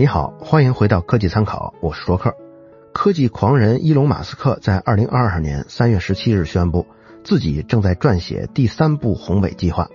你好，欢迎回到科技参考，我是卓克。科技狂人伊隆·马斯克在二零二二年三月十七日宣布，自己正在撰写第三部宏伟计划。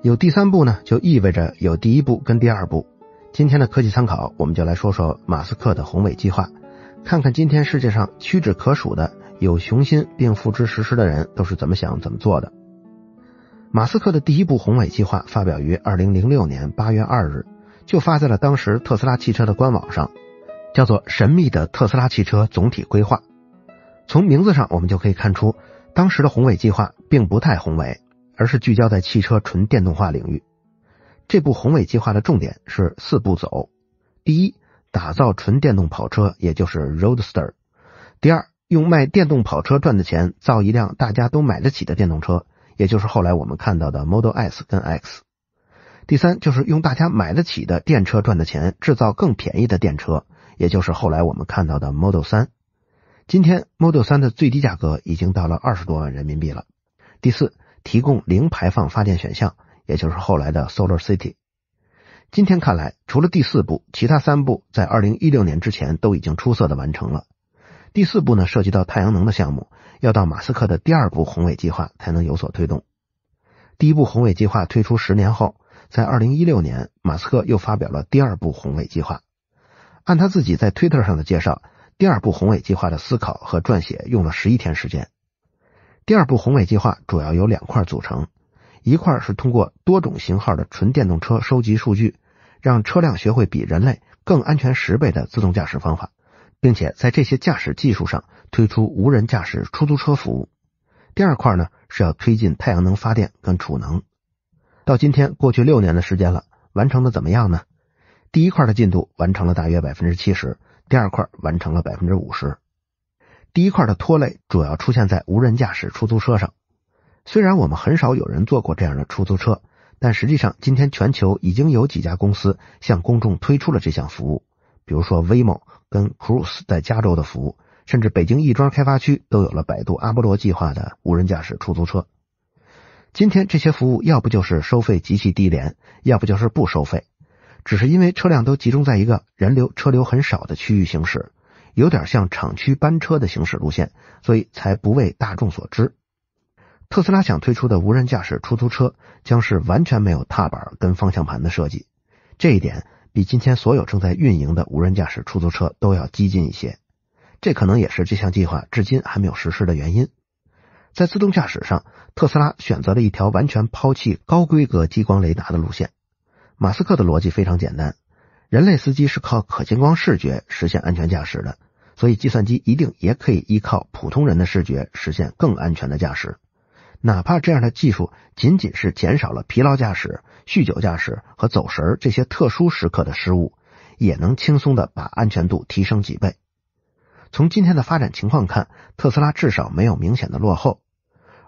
有第三部呢，就意味着有第一部跟第二部。今天的科技参考，我们就来说说马斯克的宏伟计划，看看今天世界上屈指可数的有雄心并付之实施的人都是怎么想怎么做的。马斯克的第一部宏伟计划发表于二零零六年八月二日。就发在了当时特斯拉汽车的官网上，叫做《神秘的特斯拉汽车总体规划》。从名字上我们就可以看出，当时的宏伟计划并不太宏伟，而是聚焦在汽车纯电动化领域。这部宏伟计划的重点是四步走：第一，打造纯电动跑车，也就是 Roadster；第二，用卖电动跑车赚的钱造一辆大家都买得起的电动车，也就是后来我们看到的 Model S 跟 X。第三就是用大家买得起的电车赚的钱制造更便宜的电车，也就是后来我们看到的 Model 三。今天 Model 三的最低价格已经到了二十多万人民币了。第四，提供零排放发电选项，也就是后来的 Solar City。今天看来，除了第四步，其他三步在二零一六年之前都已经出色的完成了。第四步呢，涉及到太阳能的项目，要到马斯克的第二步宏伟计划才能有所推动。第一步宏伟计划推出十年后。在二零一六年，马斯克又发表了第二部宏伟计划。按他自己在推特上的介绍，第二部宏伟计划的思考和撰写用了十一天时间。第二部宏伟计划主要由两块组成：一块是通过多种型号的纯电动车收集数据，让车辆学会比人类更安全十倍的自动驾驶方法，并且在这些驾驶技术上推出无人驾驶出租车服务；第二块呢是要推进太阳能发电跟储能。到今天，过去六年的时间了，完成的怎么样呢？第一块的进度完成了大约百分之七十，第二块完成了百分之五十。第一块的拖累主要出现在无人驾驶出租车上。虽然我们很少有人坐过这样的出租车，但实际上今天全球已经有几家公司向公众推出了这项服务，比如说 v i m o 跟 Cruise 在加州的服务，甚至北京亦庄开发区都有了百度阿波罗计划的无人驾驶出租车。今天这些服务，要不就是收费极其低廉，要不就是不收费。只是因为车辆都集中在一个人流车流很少的区域行驶，有点像厂区班车的行驶路线，所以才不为大众所知。特斯拉想推出的无人驾驶出租车，将是完全没有踏板跟方向盘的设计，这一点比今天所有正在运营的无人驾驶出租车都要激进一些。这可能也是这项计划至今还没有实施的原因。在自动驾驶上，特斯拉选择了一条完全抛弃高规格激光雷达的路线。马斯克的逻辑非常简单：人类司机是靠可见光视觉实现安全驾驶的，所以计算机一定也可以依靠普通人的视觉实现更安全的驾驶。哪怕这样的技术仅仅是减少了疲劳驾驶、酗酒驾驶和走神这些特殊时刻的失误，也能轻松的把安全度提升几倍。从今天的发展情况看，特斯拉至少没有明显的落后。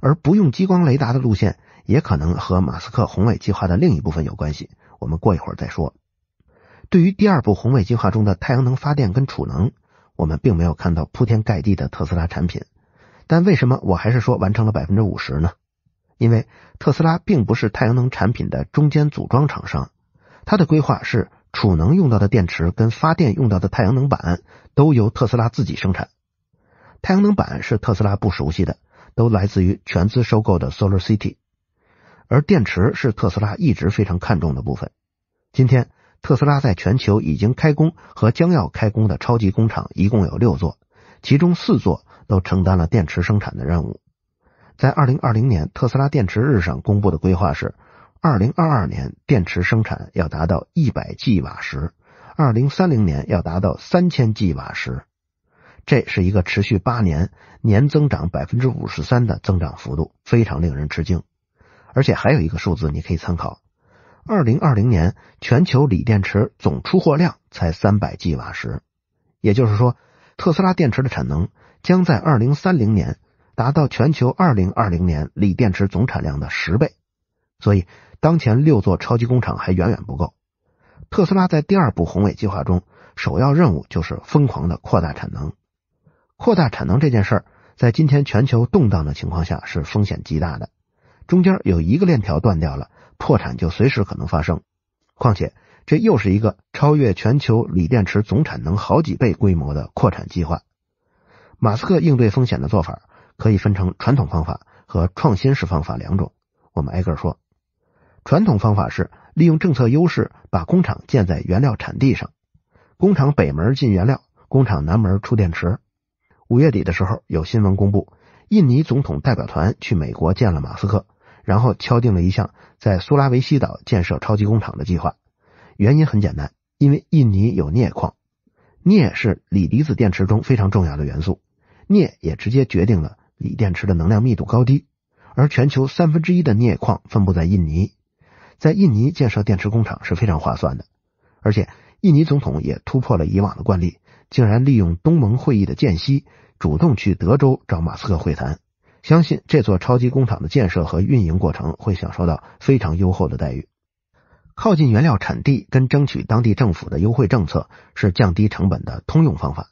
而不用激光雷达的路线，也可能和马斯克宏伟计划的另一部分有关系，我们过一会儿再说。对于第二步宏伟计划中的太阳能发电跟储能，我们并没有看到铺天盖地的特斯拉产品。但为什么我还是说完成了百分之五十呢？因为特斯拉并不是太阳能产品的中间组装厂商，它的规划是。储能用到的电池跟发电用到的太阳能板都由特斯拉自己生产。太阳能板是特斯拉不熟悉的，都来自于全资收购的 Solar City，而电池是特斯拉一直非常看重的部分。今天，特斯拉在全球已经开工和将要开工的超级工厂一共有六座，其中四座都承担了电池生产的任务。在二零二零年特斯拉电池日上公布的规划是。二零二二年电池生产要达到一百 G 瓦时，二零三零年要达到三千 G 瓦时，这是一个持续八年、年增长百分之五十三的增长幅度，非常令人吃惊。而且还有一个数字你可以参考：二零二零年全球锂电池总出货量才三百 G 瓦时，也就是说，特斯拉电池的产能将在二零三零年达到全球二零二零年锂电池总产量的十倍。所以，当前六座超级工厂还远远不够。特斯拉在第二步宏伟计划中，首要任务就是疯狂的扩大产能。扩大产能这件事儿，在今天全球动荡的情况下是风险极大的。中间有一个链条断掉了，破产就随时可能发生。况且，这又是一个超越全球锂电池总产能好几倍规模的扩产计划。马斯克应对风险的做法可以分成传统方法和创新式方法两种，我们挨个说。传统方法是利用政策优势，把工厂建在原料产地上。工厂北门进原料，工厂南门出电池。五月底的时候，有新闻公布，印尼总统代表团去美国见了马斯克，然后敲定了一项在苏拉维西岛建设超级工厂的计划。原因很简单，因为印尼有镍矿，镍是锂离子电池中非常重要的元素，镍也直接决定了锂电池的能量密度高低。而全球三分之一的镍矿分布在印尼。在印尼建设电池工厂是非常划算的，而且印尼总统也突破了以往的惯例，竟然利用东盟会议的间隙主动去德州找马斯克会谈。相信这座超级工厂的建设和运营过程会享受到非常优厚的待遇。靠近原料产地跟争取当地政府的优惠政策是降低成本的通用方法，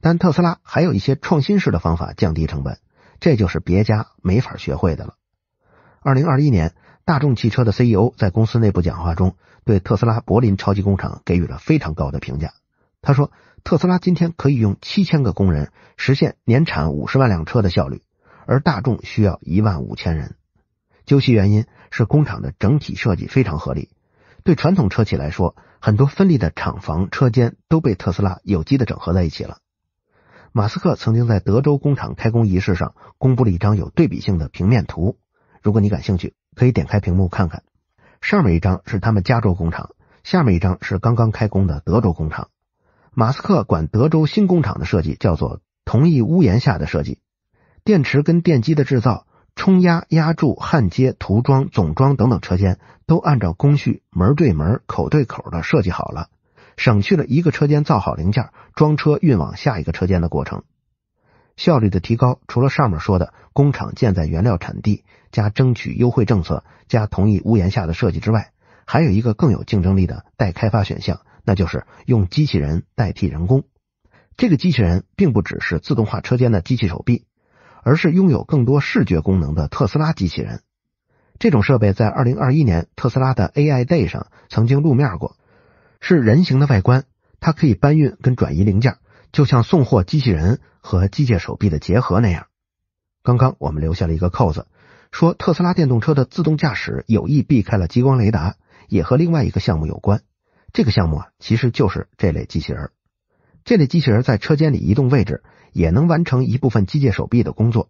但特斯拉还有一些创新式的方法降低成本，这就是别家没法学会的了。二零二一年。大众汽车的 CEO 在公司内部讲话中对特斯拉柏林超级工厂给予了非常高的评价。他说：“特斯拉今天可以用七千个工人实现年产五十万辆车的效率，而大众需要一万五千人。”究其原因，是工厂的整体设计非常合理。对传统车企来说，很多分立的厂房、车间都被特斯拉有机的整合在一起了。马斯克曾经在德州工厂开工仪式上公布了一张有对比性的平面图。如果你感兴趣。可以点开屏幕看看，上面一张是他们加州工厂，下面一张是刚刚开工的德州工厂。马斯克管德州新工厂的设计叫做“同一屋檐下的设计”，电池跟电机的制造、冲压、压铸、焊接、涂装、总装等等车间都按照工序门对门、口对口的设计好了，省去了一个车间造好零件装车运往下一个车间的过程。效率的提高，除了上面说的工厂建在原料产地、加争取优惠政策、加同一屋檐下的设计之外，还有一个更有竞争力的待开发选项，那就是用机器人代替人工。这个机器人并不只是自动化车间的机器手臂，而是拥有更多视觉功能的特斯拉机器人。这种设备在二零二一年特斯拉的 AI Day 上曾经露面过，是人形的外观，它可以搬运跟转移零件。就像送货机器人和机械手臂的结合那样，刚刚我们留下了一个扣子，说特斯拉电动车的自动驾驶有意避开了激光雷达，也和另外一个项目有关。这个项目啊，其实就是这类机器人。这类机器人在车间里移动位置，也能完成一部分机械手臂的工作。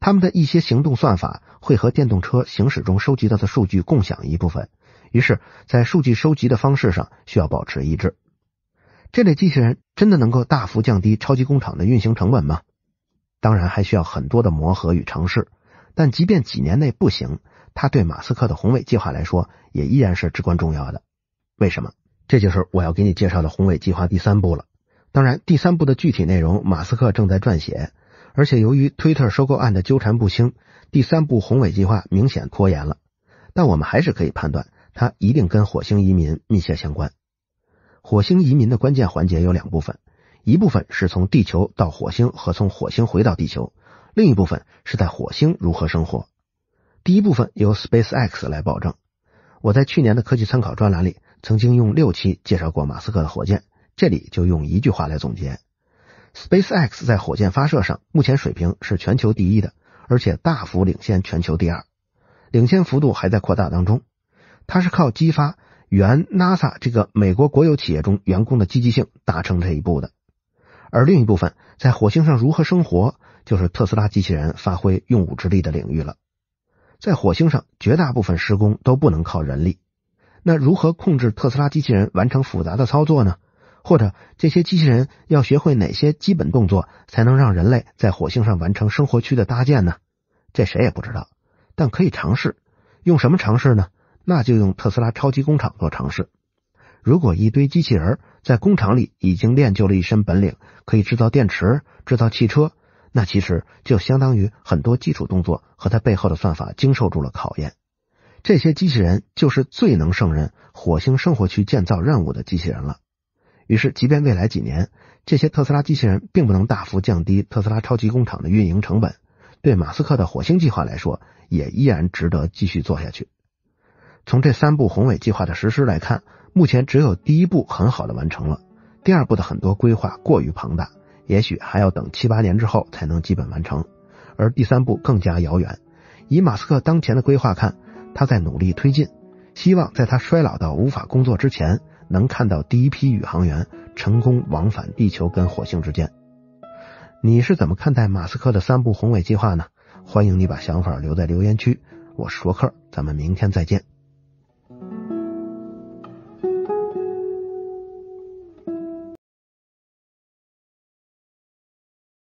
他们的一些行动算法会和电动车行驶中收集到的数据共享一部分，于是，在数据收集的方式上需要保持一致。这类机器人真的能够大幅降低超级工厂的运行成本吗？当然还需要很多的磨合与尝试，但即便几年内不行，它对马斯克的宏伟计划来说也依然是至关重要的。为什么？这就是我要给你介绍的宏伟计划第三步了。当然，第三步的具体内容马斯克正在撰写，而且由于推特收购案的纠缠不清，第三步宏伟计划明显拖延了。但我们还是可以判断，它一定跟火星移民密切相关。火星移民的关键环节有两部分，一部分是从地球到火星和从火星回到地球，另一部分是在火星如何生活。第一部分由 SpaceX 来保证。我在去年的科技参考专栏里曾经用六期介绍过马斯克的火箭，这里就用一句话来总结：SpaceX 在火箭发射上目前水平是全球第一的，而且大幅领先全球第二，领先幅度还在扩大当中。它是靠激发。原 NASA 这个美国国有企业中员工的积极性达成这一步的，而另一部分在火星上如何生活，就是特斯拉机器人发挥用武之力的领域了。在火星上，绝大部分施工都不能靠人力，那如何控制特斯拉机器人完成复杂的操作呢？或者这些机器人要学会哪些基本动作，才能让人类在火星上完成生活区的搭建呢？这谁也不知道，但可以尝试，用什么尝试呢？那就用特斯拉超级工厂做尝试。如果一堆机器人在工厂里已经练就了一身本领，可以制造电池、制造汽车，那其实就相当于很多基础动作和它背后的算法经受住了考验。这些机器人就是最能胜任火星生活区建造任务的机器人了。于是，即便未来几年这些特斯拉机器人并不能大幅降低特斯拉超级工厂的运营成本，对马斯克的火星计划来说，也依然值得继续做下去。从这三步宏伟计划的实施来看，目前只有第一步很好的完成了，第二步的很多规划过于庞大，也许还要等七八年之后才能基本完成，而第三步更加遥远。以马斯克当前的规划看，他在努力推进，希望在他衰老到无法工作之前，能看到第一批宇航员成功往返地球跟火星之间。你是怎么看待马斯克的三步宏伟计划呢？欢迎你把想法留在留言区。我是卓克，咱们明天再见。